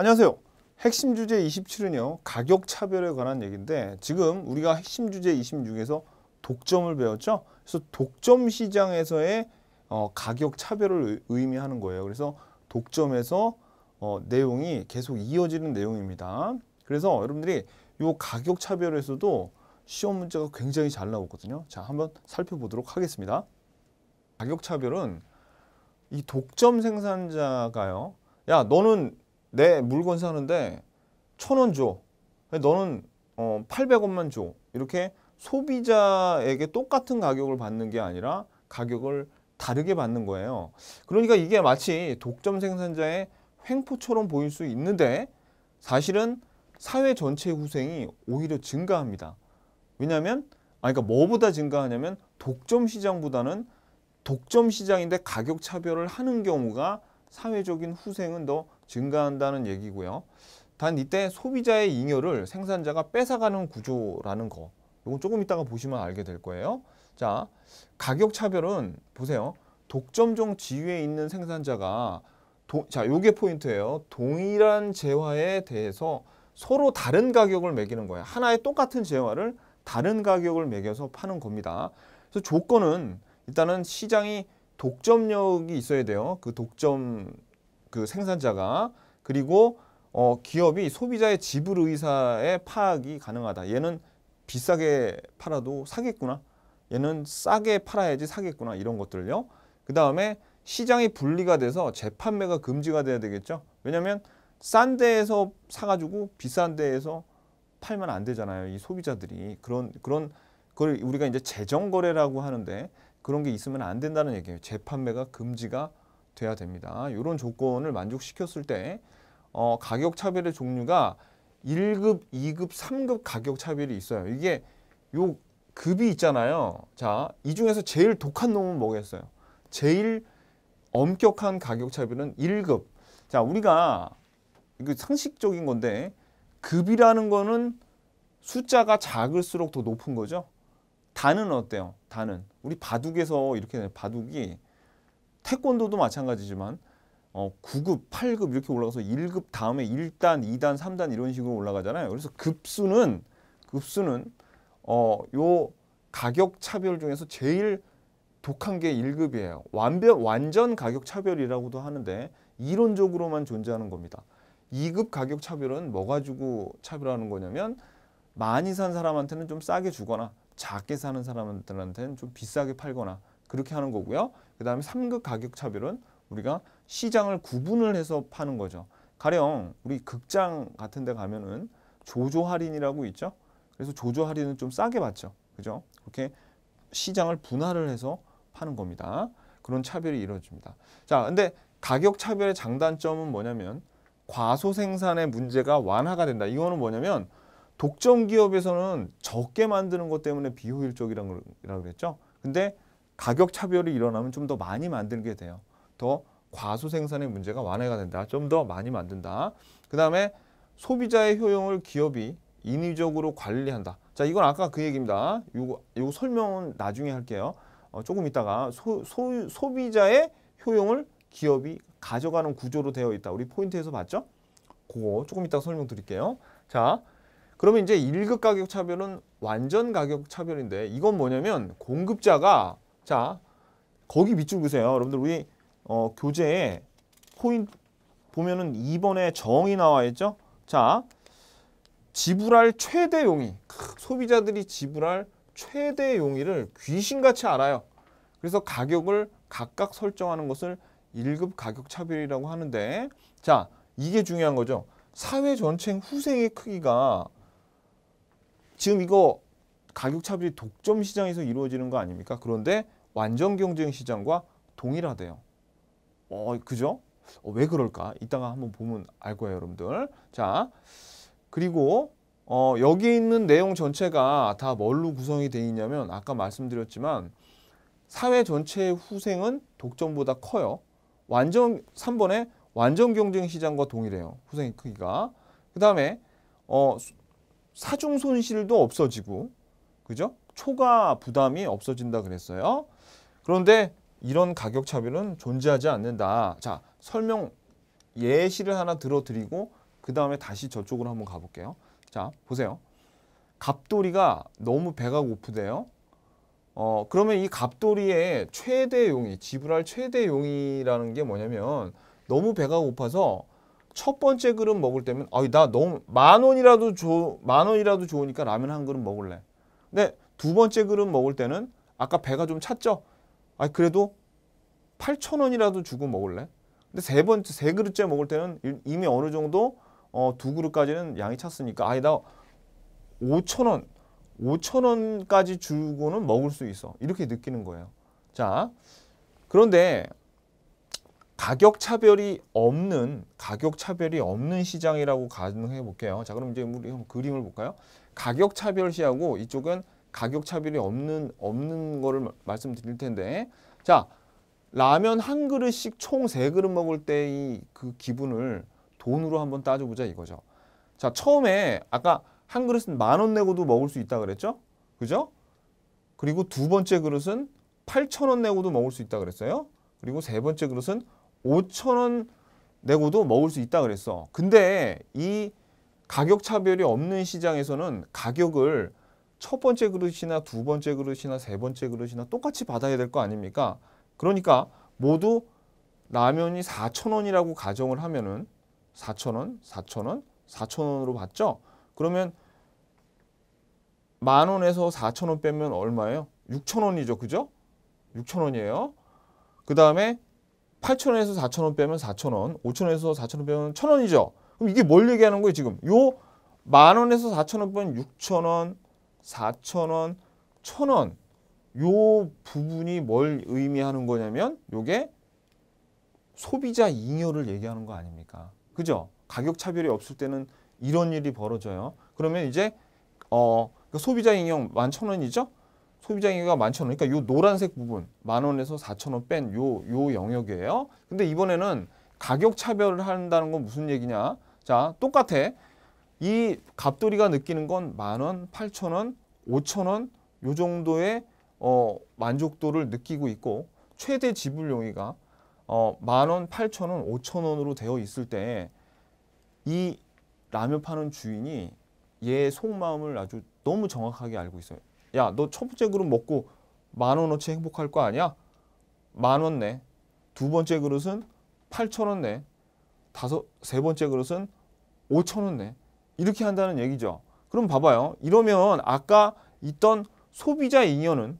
안녕하세요. 핵심 주제 27은요. 가격 차별에 관한 얘기인데 지금 우리가 핵심 주제 26에서 독점을 배웠죠. 그래서 독점 시장에서의 어, 가격 차별을 의미하는 거예요. 그래서 독점에서 어, 내용이 계속 이어지는 내용입니다. 그래서 여러분들이 이 가격 차별에서도 시험 문제가 굉장히 잘 나오거든요. 자, 한번 살펴보도록 하겠습니다. 가격 차별은 이 독점 생산자가요. 야, 너는 내 물건 사는데 천원 줘. 너는 어, 800원만 줘. 이렇게 소비자에게 똑같은 가격을 받는 게 아니라 가격을 다르게 받는 거예요. 그러니까 이게 마치 독점 생산자의 횡포처럼 보일 수 있는데 사실은 사회 전체 의 후생이 오히려 증가합니다. 왜냐하면 아 그러니까 뭐보다 증가하냐면 독점 시장보다는 독점 시장인데 가격 차별을 하는 경우가 사회적인 후생은 더 증가한다는 얘기고요. 단 이때 소비자의 잉여를 생산자가 뺏어가는 구조라는 거. 이건 조금 이따가 보시면 알게 될 거예요. 자, 가격 차별은 보세요. 독점적 지위에 있는 생산자가 도, 자, 요게 포인트예요. 동일한 재화에 대해서 서로 다른 가격을 매기는 거예요. 하나의 똑같은 재화를 다른 가격을 매겨서 파는 겁니다. 그래서 조건은 일단은 시장이 독점력이 있어야 돼요. 그 독점 그 생산자가 그리고 어, 기업이 소비자의 지불 의사의 파악이 가능하다. 얘는 비싸게 팔아도 사겠구나. 얘는 싸게 팔아야지 사겠구나. 이런 것들요. 그 다음에 시장이 분리가 돼서 재판매가 금지가 돼야 되겠죠. 왜냐하면 싼 데에서 사가지고 비싼 데에서 팔면 안 되잖아요. 이 소비자들이 그런 그런 그걸 우리가 이제 재정 거래라고 하는데 그런 게 있으면 안 된다는 얘기예요. 재판매가 금지가 돼야 됩니다. 이런 조건을 만족시켰을 때 어, 가격 차별의 종류가 1급, 2급, 3급 가격 차별이 있어요. 이게 요 급이 있잖아요. 자, 이 중에서 제일 독한 놈은 뭐겠어요? 제일 엄격한 가격 차별은 1급. 자, 우리가 이거 상식적인 건데 급이라는 거는 숫자가 작을수록 더 높은 거죠. 단은 어때요? 단은 우리 바둑에서 이렇게 바둑이 태권도도 마찬가지지만 어, 9급, 8급 이렇게 올라가서 1급 다음에 1단, 2단, 3단 이런 식으로 올라가잖아요. 그래서 급수는 급수는 어, 요 가격 차별 중에서 제일 독한 게 1급이에요. 완벽 완전 가격 차별이라고도 하는데 이론적으로만 존재하는 겁니다. 2급 가격 차별은 뭐 가지고 차별하는 거냐면 많이 산 사람한테는 좀 싸게 주거나 작게 사는 사람들한테는 좀 비싸게 팔거나 그렇게 하는 거고요. 그 다음에 3극 가격 차별은 우리가 시장을 구분을 해서 파는 거죠. 가령 우리 극장 같은 데 가면은 조조 할인이라고 있죠. 그래서 조조 할인은 좀 싸게 받죠. 그죠? 그렇게 시장을 분할을 해서 파는 겁니다. 그런 차별이 이루어집니다. 자, 근데 가격 차별의 장단점은 뭐냐면 과소 생산의 문제가 완화가 된다. 이거는 뭐냐면 독점 기업에서는 적게 만드는 것 때문에 비효율적이라고 그랬죠. 근데 가격 차별이 일어나면 좀 더 많이 만들게 돼요. 더과소 생산의 문제가 완화가 된다. 좀 더 많이 만든다. 그 다음에 소비자의 효용을 기업이 인위적으로 관리한다. 자, 이건 아까 그 얘기입니다. 요거, 요거 설명은 나중에 할게요. 어, 조금 있다가 소, 소, 소비자의 효용을 기업이 가져가는 구조로 되어 있다. 우리 포인트에서 봤죠? 그거 조금 이따 설명드릴게요. 자, 그러면 이제 1급 가격 차별은 완전 가격 차별인데 이건 뭐냐면 공급자가 자, 거기 밑줄 보세요. 여러분들 우리 어, 교재에 포인 보면은 2번에 정이 나와 있죠. 자, 지불할 최대 용이 소비자들이 지불할 최대 용의를 귀신같이 알아요. 그래서 가격을 각각 설정하는 것을 1급 가격 차별이라고 하는데 자, 이게 중요한 거죠. 사회 전체 후생의 크기가 지금 이거 가격 차별이 독점 시장에서 이루어지는 거 아닙니까? 그런데 완전 경쟁 시장과 동일하대요. 어, 그죠? 어, 왜 그럴까? 이따가 한번 보면 알 거예요, 여러분들. 자, 그리고 어, 여기 있는 내용 전체가 다 뭘로 구성이 되어 있냐면 아까 말씀드렸지만 사회 전체의 후생은 독점보다 커요. 완전 3번에 완전 경쟁 시장과 동일해요. 후생의 크기가. 그 다음에 어, 사중 손실도 없어지고 그죠? 초과 부담이 없어진다 그랬어요. 그런데 이런 가격 차별은 존재하지 않는다. 자, 설명 예시를 하나 들어드리고 그 다음에 다시 저쪽으로 한번 가볼게요. 자, 보세요. 갑돌이가 너무 배가 고프대요. 어, 그러면 이 갑돌이의 최대 용이, 지불할 최대 용이라는 게 뭐냐면 너무 배가 고파서 첫 번째 그릇 먹을 때면 아나 너무 만 원이라도 줘만 원이라도 좋으니까 라면 한 그릇 먹을래. 근데 두 번째 그릇 먹을 때는 아까 배가 좀 찼죠. 아 그래도 8천 원이라도 주고 먹을래? 근데 세 번째 세 그릇째 먹을 때는 이미 어느 정도 어, 두 그릇까지는 양이 찼으니까 아니 나 5천 원 5천 원까지 주고는 먹을 수 있어 이렇게 느끼는 거예요. 자 그런데 가격 차별이 없는 가격 차별이 없는 시장이라고 가정해 볼게요. 자 그럼 이제 우리 그림을 볼까요? 가격 차별시하고 이쪽은 가격 차별이 없는 없는 거를 말씀드릴 텐데 자 라면 한 그릇씩 총 세 그릇 먹을 때 이 그 기분을 돈으로 한번 따져보자 이거죠. 자 처음에 아까 한 그릇은 만 원 내고도 먹을 수 있다 그랬죠? 그죠? 그리고 두 번째 그릇은 8천 원 내고도 먹을 수 있다 그랬어요. 그리고 세 번째 그릇은 5천 원 내고도 먹을 수 있다 그랬어. 근데 이 가격 차별이 없는 시장에서는 가격을 첫 번째 그릇이나 두 번째 그릇이나 세 번째 그릇이나 똑같이 받아야 될 거 아닙니까? 그러니까 모두 라면이 4천원이라고 가정을 하면은 4천원4천원4천원으로 받죠? 그러면 만원에서 4천원 빼면 얼마예요? 6천원이죠 그죠? 6천원이에요그 다음에 8천원에서 4천원 빼면 4천원 5천원에서 4천원 빼면 1,000원이죠. 그럼 이게 뭘 얘기하는 거예요 지금? 요 만원에서 4천원 빼면 6천원 4천 원, 1천 원. 요 부분이 뭘 의미하는 거냐면 요게 소비자 잉여를 얘기하는 거 아닙니까? 그죠? 가격 차별이 없을 때는 이런 일이 벌어져요. 그러면 이제 어 소비자 잉여 만천 원이죠? 소비자 잉여가 만천 원. 그러니까 요 노란색 부분 만 원에서 사천 원뺀 요 요 영역이에요. 근데 이번에는 가격 차별을 한다는 건 무슨 얘기냐? 자, 똑같아. 이 갑돌이가 느끼는 건 만 원, 팔천 원, 오천 원요 정도의 어, 만족도를 느끼고 있고 최대 지불용의가 어, 만 원, 팔천 원, 오천 원으로 되어 있을 때 이 라면 파는 주인이 얘 속마음을 아주 너무 정확하게 알고 있어요. 야, 너 첫 번째 그릇 먹고 만 원어치 행복할 거 아니야? 만원 내. 두 번째 그릇은 팔천 원 내. 다섯, 세 번째 그릇은 오천 원 내. 이렇게 한다는 얘기죠. 그럼 봐봐요. 이러면 아까 있던 소비자 잉여는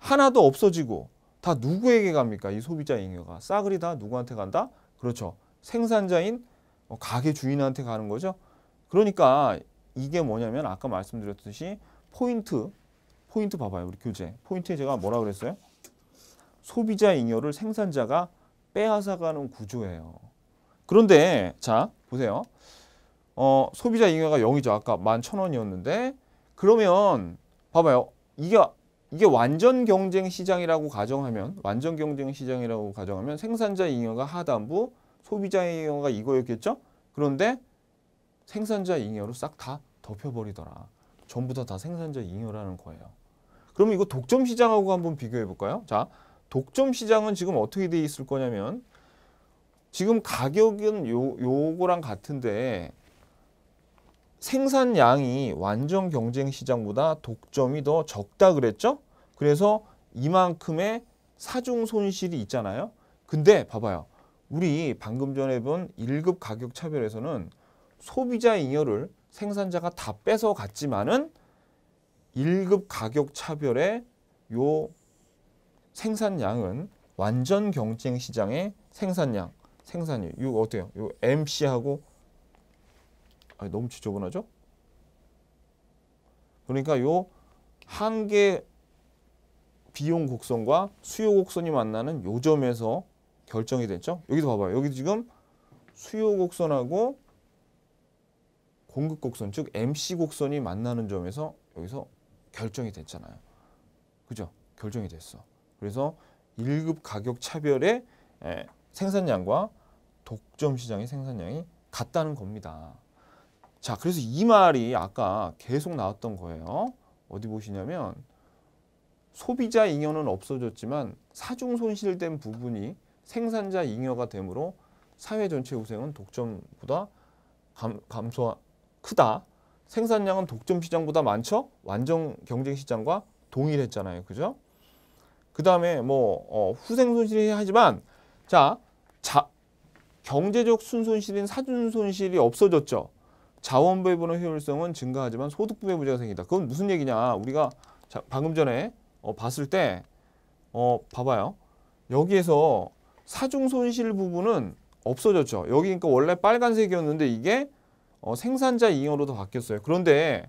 하나도 없어지고 다 누구에게 갑니까? 이 소비자 잉여가. 싸그리 다 누구한테 간다? 그렇죠. 생산자인 어, 가게 주인한테 가는 거죠. 그러니까 이게 뭐냐면 아까 말씀드렸듯이 포인트, 포인트 봐봐요. 우리 교재. 포인트에 제가 뭐라 그랬어요? 소비자 잉여를 생산자가 빼앗아가는 구조예요. 그런데 자 보세요. 어, 소비자 잉여가 0이죠. 아까 11,000원이었는데 그러면 봐봐요. 이게 이게 완전 경쟁 시장이라고 가정하면 완전 경쟁 시장이라고 가정하면 생산자 잉여가 하단부, 소비자 잉여가 이거였겠죠? 그런데 생산자 잉여로 싹 다 덮여버리더라. 전부 다 다 생산자 잉여라는 거예요. 그러면 이거 독점 시장하고 한번 비교해 볼까요? 자, 독점 시장은 지금 어떻게 돼 있을 거냐면 지금 가격은 요 요거랑 같은데 생산량이 완전 경쟁 시장보다 독점이 더 적다 그랬죠? 그래서 이만큼의 사중 손실이 있잖아요. 근데 봐봐요. 우리 방금 전에 본 1급 가격 차별에서는 소비자 잉여를 생산자가 다 뺏어 갔지만은 1급 가격 차별의 요 생산량은 완전 경쟁 시장의 생산량, 생산율. 이거 어때요? 요 MC하고 아니, 너무 지저분하죠? 그러니까 요한개 비용 곡선과 수요 곡선이 만나는 요점에서 결정이 됐죠? 여기도 봐봐요. 여기 지금 수요 곡선하고 공급 곡선, 즉 MC 곡선이 만나는 점에서 여기서 결정이 됐잖아요. 그죠? 결정이 됐어. 그래서 1급 가격 차별의 예, 생산량과 독점 시장의 생산량이 같다는 겁니다. 자, 그래서 이 말이 아까 계속 나왔던 거예요. 어디 보시냐면 소비자 잉여는 없어졌지만 사중 손실된 부분이 생산자 잉여가 되므로 사회 전체 우생은 독점보다 감, 감소 크다. 생산량은 독점 시장보다 많죠? 완전 경쟁 시장과 동일했잖아요. 그죠? 그 다음에 뭐 어, 후생 손실이 하지만 자, 자 경제적 순손실인 사준 손실이 없어졌죠. 자원배분의 효율성은 증가하지만 소득부의 문제가 생긴다. 그건 무슨 얘기냐. 우리가 자, 방금 전에 어, 봤을 때 어, 봐봐요. 여기에서 사중 손실 부분은 없어졌죠. 여기 그러니까 원래 빨간색이었는데 이게 어, 생산자 잉여로 도 바뀌었어요. 그런데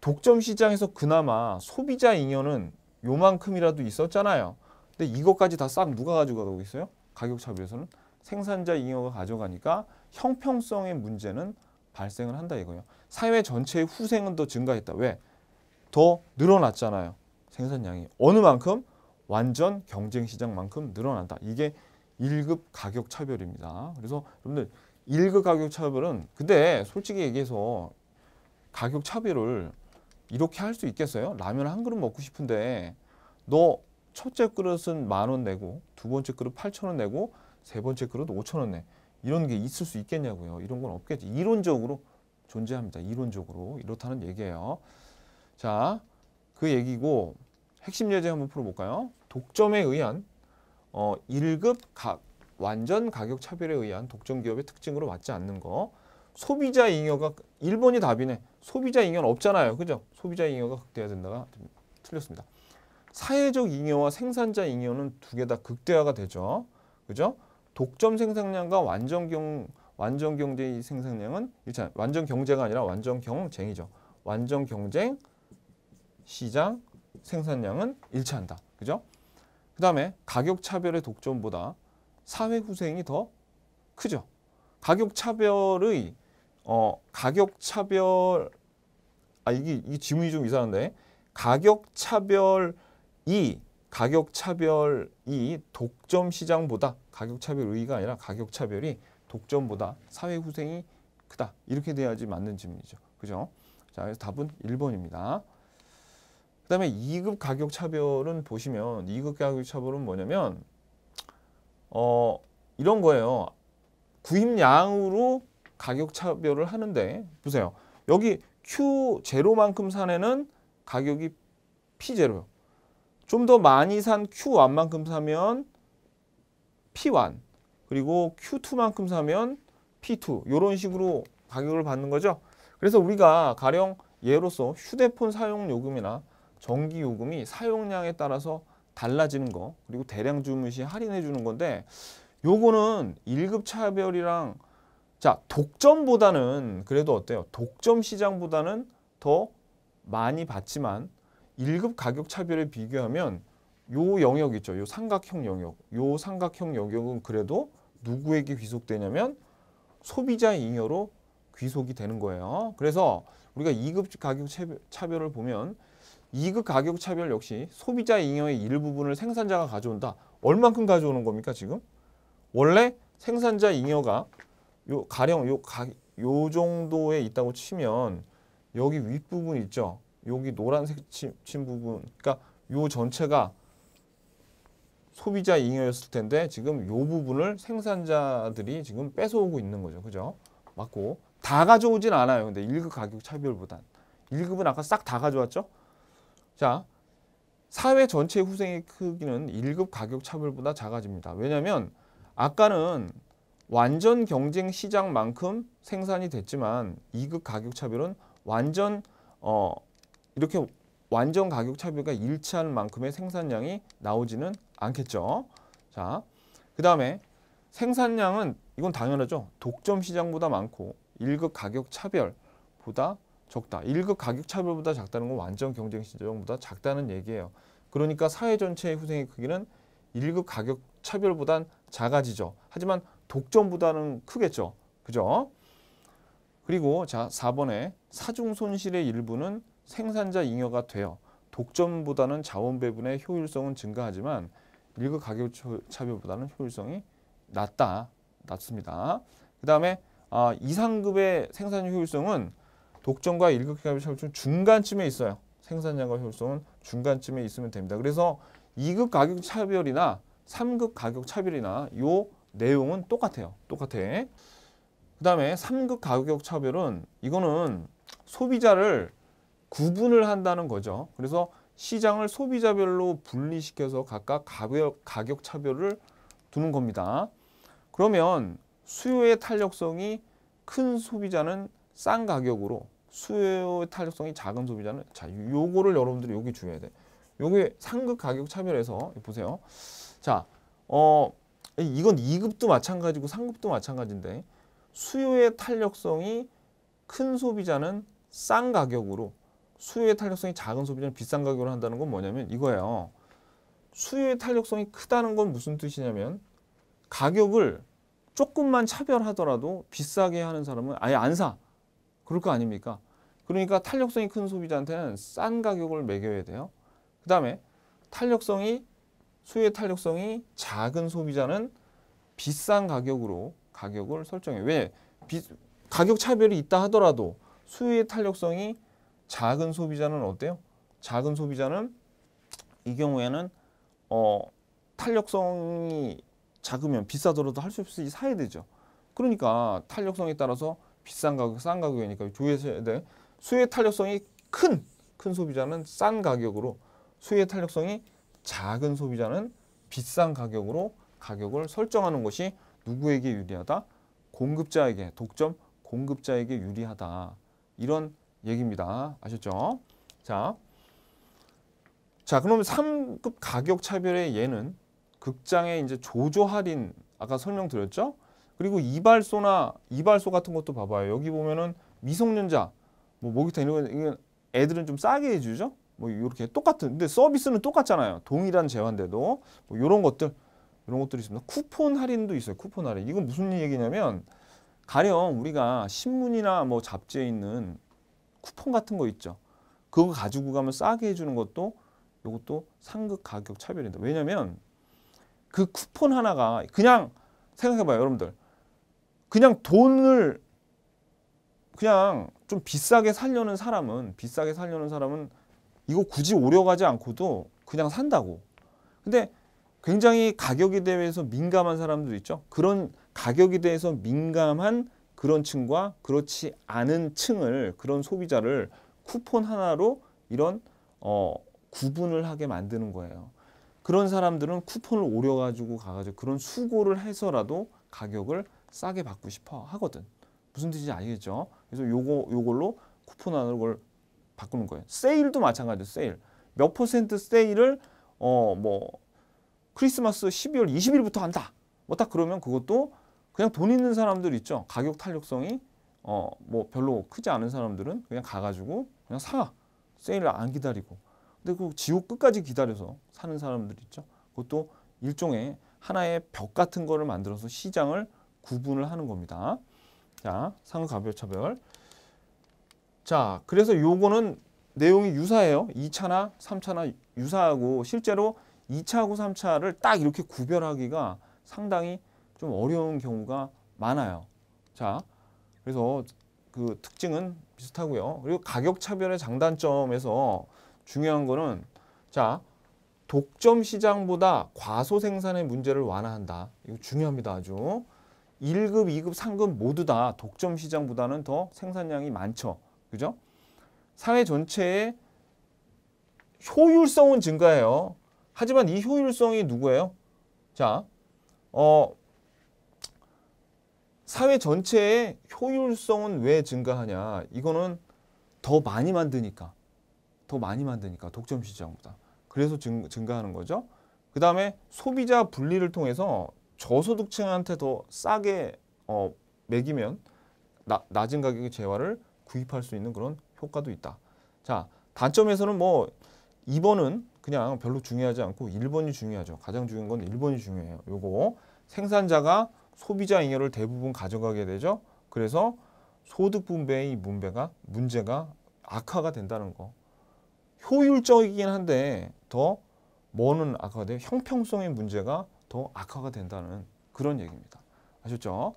독점 시장에서 그나마 소비자 잉여는 요만큼이라도 있었잖아요. 근데 이것까지 다 싹 누가 가져가고 있어요? 가격 차별에서는 생산자 잉여가 가져가니까 형평성의 문제는 발생을 한다 이거예요. 사회 전체의 후생은 더 증가했다. 왜? 더 늘어났잖아요. 생산량이. 어느 만큼? 완전 경쟁 시장만큼 늘어난다. 이게 1급 가격 차별입니다. 그래서 여러분들 1급 가격 차별은 근데 솔직히 얘기해서 가격 차별을 이렇게 할 수 있겠어요? 라면 한 그릇 먹고 싶은데 너 첫째 그릇은 만 원 내고 두 번째 그릇 8천 원 내고 세 번째 그릇 5천 원 내. 이런 게 있을 수 있겠냐고요. 이런 건 없겠지. 이론적으로 존재합니다. 이론적으로 이렇다는 얘기예요. 자, 그 얘기고 핵심 예제 한번 풀어볼까요? 독점에 의한 어, 1급 각, 완전 가격 차별에 의한 독점 기업의 특징으로 맞지 않는 거. 소비자 잉여가 1번이 답이네. 소비자 잉여는 없잖아요. 그죠? 소비자 잉여가 극대화 된다가 틀렸습니다. 사회적 잉여와 생산자 잉여는 두 개 다 극대화가 되죠. 그죠? 독점 생산량과 완전 경 완전 경제 생산량은 일차 완전 경제가 아니라 완전 경쟁이죠. 완전 경쟁 시장 생산량은 일치한다. 그죠? 그다음에 가격 차별의 독점보다 사회 후생이 더 크죠. 가격 차별의 어 가격 차별 아 이게 이 지문이 좀 이상한데 가격 차별이 가격 차별이 독점 시장보다 가격차별 의의가 아니라 가격차별이 독점보다 사회후생이 크다. 이렇게 돼야지 맞는 질문이죠. 그죠? 자, 그래서 답은 1번입니다. 그 다음에 2급 가격차별은 보시면 2급 가격차별은 뭐냐면 어 이런 거예요. 구입량으로 가격차별을 하는데 보세요. 여기 Q0만큼 산 애는 가격이 P0요. 좀 더 많이 산 Q1만큼 사면 P1 그리고 Q2만큼 사면 P2 이런 식으로 가격을 받는 거죠. 그래서 우리가 가령 예로서 휴대폰 사용 요금이나 전기 요금이 사용량에 따라서 달라지는 거 그리고 대량 주문 시 할인해 주는 건데 요거는 1급 차별이랑 자 독점보다는 그래도 어때요? 독점 시장보다는 더 많이 받지만 1급 가격 차별에 비교하면 요 영역 있죠. 요 삼각형 영역. 요 삼각형 영역은 그래도 누구에게 귀속되냐면 소비자 잉여로 귀속이 되는 거예요. 그래서 우리가 2급 가격 차별을 보면 2급 가격 차별 역시 소비자 잉여의 일부분을 생산자가 가져온다. 얼만큼 가져오는 겁니까 지금? 원래 생산자 잉여가 요 가령 요, 가, 요 정도에 있다고 치면 여기 윗부분 있죠? 여기 노란색 친, 부분 그러니까 요 전체가 소비자 잉여였을 텐데 지금 요 부분을 생산자들이 지금 뺏어오고 있는 거죠. 그죠? 맞고 다 가져오진 않아요. 근데 1급 가격 차별보단 1급은 아까 싹 다 가져왔죠? 자, 사회 전체 후생의 크기는 1급 가격 차별보다 작아집니다. 왜냐하면 아까는 완전 경쟁 시장만큼 생산이 됐지만 2급 가격 차별은 완전 어 이렇게 완전 가격 차별과 일치하는 만큼의 생산량이 나오지는 않겠죠. 자, 그 다음에 생산량은 이건 당연하죠. 독점 시장보다 많고 1급 가격 차별보다 적다. 1급 가격 차별보다 작다는 건 완전 경쟁 시장보다 작다는 얘기예요. 그러니까 사회 전체의 후생의 크기는 1급 가격 차별보단 작아지죠. 하지만 독점보다는 크겠죠. 그죠? 그리고 자 4번에 사중 손실의 일부는 생산자 잉여가 되어 독점보다는 자원 배분의 효율성은 증가하지만 일급 가격 차별보다는 효율성이 낮다, 낮습니다. 그 다음에 아, 2, 3급의 생산 효율성은 독점과 일급 가격 차별 중 중간쯤에 있어요. 생산량과 효율성은 중간쯤에 있으면 됩니다. 그래서 2급 가격 차별이나 3급 가격 차별이나 요 내용은 똑같아요. 똑같아. 그 다음에 3급 가격 차별은 이거는 소비자를 구분을 한다는 거죠. 그래서 시장을 소비자별로 분리시켜서 각각 가격, 가격 차별을 두는 겁니다. 그러면 수요의 탄력성이 큰 소비자는 싼 가격으로 수요의 탄력성이 작은 소비자는 자 요거를 여러분들이 여기 중요야 돼. 요게 상급 가격 차별에서 보세요. 자, 어 이건 2급도 마찬가지고 상급도 마찬가지인데 수요의 탄력성이 큰 소비자는 싼 가격으로 수요의 탄력성이 작은 소비자는 비싼 가격으로 한다는 건 뭐냐면 이거예요. 수요의 탄력성이 크다는 건 무슨 뜻이냐면 가격을 조금만 차별하더라도 비싸게 하는 사람은 아예 안 사. 그럴 거 아닙니까? 그러니까 탄력성이 큰 소비자한테는 싼 가격을 매겨야 돼요. 그 다음에 탄력성이 수요의 탄력성이 작은 소비자는 비싼 가격으로 가격을 설정해. 왜? 비, 가격 차별이 있다 하더라도 수요의 탄력성이 작은 소비자는 어때요? 작은 소비자는 이 경우에는 어, 탄력성이 작으면 비싸더라도 할 수 없이 사야 되죠. 그러니까 탄력성에 따라서 비싼 가격, 싼 가격이니까 조회해야 돼. 네. 수의 탄력성이 큰, 큰 소비자는 싼 가격으로 수의 탄력성이 작은 소비자는 비싼 가격으로 가격을 설정하는 것이 누구에게 유리하다? 공급자에게, 독점 공급자에게 유리하다. 이런 얘기입니다. 아셨죠? 자, 자 그러면 3급 가격 차별의 예는 극장의 이제 조조 할인 아까 설명드렸죠? 그리고 이발소나 이발소 같은 것도 봐봐요. 여기 보면은 미성년자, 뭐 목욕탕 이런 거 애들은 좀 싸게 해주죠. 뭐 이렇게 똑같은 근데 서비스는 똑같잖아요. 동일한 재환대도 뭐 이런 것들 이런 것들이 있습니다. 쿠폰 할인도 있어요. 쿠폰 할인 이건 무슨 얘기냐면 가령 우리가 신문이나 뭐 잡지에 있는 쿠폰 같은 거 있죠. 그거 가지고 가면 싸게 해주는 것도 이것도 상극 가격 차별이다. 왜냐면 그 쿠폰 하나가 그냥 생각해봐요 여러분들. 그냥 돈을 그냥 좀 비싸게 살려는 사람은 비싸게 살려는 사람은 이거 굳이 오려가지 않고도 그냥 산다고. 근데 굉장히 가격에 대해서 민감한 사람들 있죠. 그런 가격에 대해서 민감한 그런 층과 그렇지 않은 층을 그런 소비자를 쿠폰 하나로 이런 어, 구분을 하게 만드는 거예요. 그런 사람들은 쿠폰을 오려가지고 가가지고 그런 수고를 해서라도 가격을 싸게 받고 싶어 하거든. 무슨 뜻인지 알겠죠? 그래서 요거, 요걸로 쿠폰 하나로 걸 바꾸는 거예요. 세일도 마찬가지예요. 세일. 몇 퍼센트 세일을 어, 뭐 크리스마스 12월 20일부터 한다. 뭐 딱 그러면 그것도 그냥 돈 있는 사람들 있죠. 가격 탄력성이 어 뭐 별로 크지 않은 사람들은 그냥 가가지고 그냥 사 세일을 안 기다리고 근데 그 지옥 끝까지 기다려서 사는 사람들 있죠. 그것도 일종의 하나의 벽 같은 거를 만들어서 시장을 구분을 하는 겁니다. 자, 상가별 차별. 자, 그래서 요거는 내용이 유사해요. 2차나 3차나 유사하고 실제로 2차하고 3차를 딱 이렇게 구별하기가 상당히 좀 어려운 경우가 많아요. 자, 그래서 그 특징은 비슷하고요. 그리고 가격 차별의 장단점에서 중요한 거는 자, 독점 시장보다 과소 생산의 문제를 완화한다. 이거 중요합니다. 아주. 1급, 2급, 3급 모두 다 독점 시장보다는 더 생산량이 많죠. 그죠? 사회 전체의 효율성은 증가해요. 하지만 이 효율성이 누구예요? 자, 어, 사회 전체의 효율성은 왜 증가하냐? 이거는 더 많이 만드니까. 더 많이 만드니까 독점 시장보다. 그래서 증, 증가하는 거죠. 그 다음에 소비자 분리를 통해서 저소득층한테 더 싸게 어, 매기면 나, 낮은 가격의 재화를 구입할 수 있는 그런 효과도 있다. 자, 단점에서는 뭐 2번은 그냥 별로 중요하지 않고 1번이 중요하죠. 가장 중요한 건 1번이 중요해요. 요거 생산자가 소비자 잉여를 대부분 가져가게 되죠. 그래서 소득 분배의 문제가 문제가 악화가 된다는 거. 효율적이긴 한데 더 뭐는 악화가 돼요? 형평성의 문제가 더 악화가 된다는 그런 얘기입니다. 아셨죠?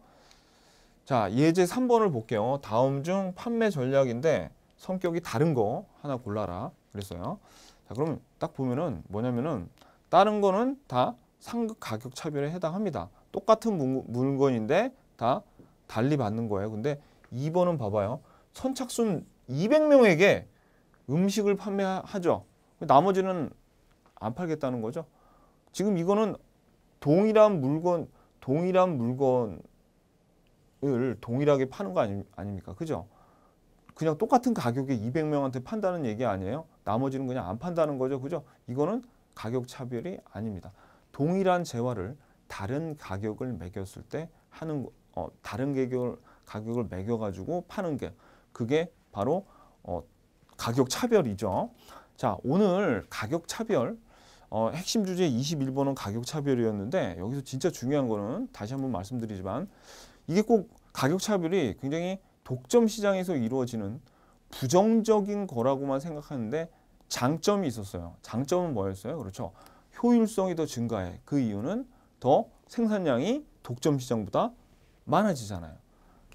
자, 예제 3번을 볼게요. 다음 중 판매 전략인데 성격이 다른 거 하나 골라라 그랬어요. 자, 그러면 딱 보면은 뭐냐면은 다른 거는 다 상급 가격 차별에 해당합니다. 똑같은 물건인데 다 달리 받는 거예요. 근데 2번은 봐봐요. 선착순 200명에게 음식을 판매하죠. 나머지는 안 팔겠다는 거죠. 지금 이거는 동일한 물건, 동일한 물건을 동일하게 파는 거 아니, 아닙니까? 그죠? 그냥 똑같은 가격에 200명한테 판다는 얘기 아니에요? 나머지는 그냥 안 판다는 거죠. 그죠? 이거는 가격 차별이 아닙니다. 동일한 재화를 다른 가격을 매겼을 때 하는 어, 다른 가격을 가격을 매겨가지고 파는 게 그게 바로 어, 가격 차별이죠. 자 오늘 가격 차별 어, 핵심 주제 21번은 가격 차별이었는데 여기서 진짜 중요한 거는 다시 한번 말씀드리지만 이게 꼭 가격 차별이 굉장히 독점 시장에서 이루어지는 부정적인 거라고만 생각하는데 장점이 있었어요. 장점은 뭐였어요? 그렇죠. 효율성이 더 증가해. 그 이유는 더 생산량이 독점 시장보다 많아지잖아요.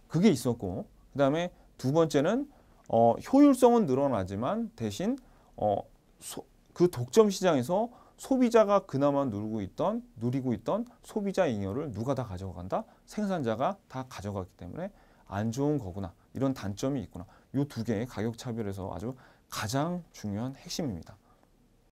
그게 있었고 그다음에 두 번째는 어, 효율성은 늘어나지만 대신 어, 소, 그 독점 시장에서 소비자가 그나마 누리고 있던 누리고 있던 소비자 잉여를 누가 다 가져간다? 생산자가 다 가져갔기 때문에 안 좋은 거구나. 이런 단점이 있구나. 이 두 개의 가격 차별에서 아주 가장 중요한 핵심입니다.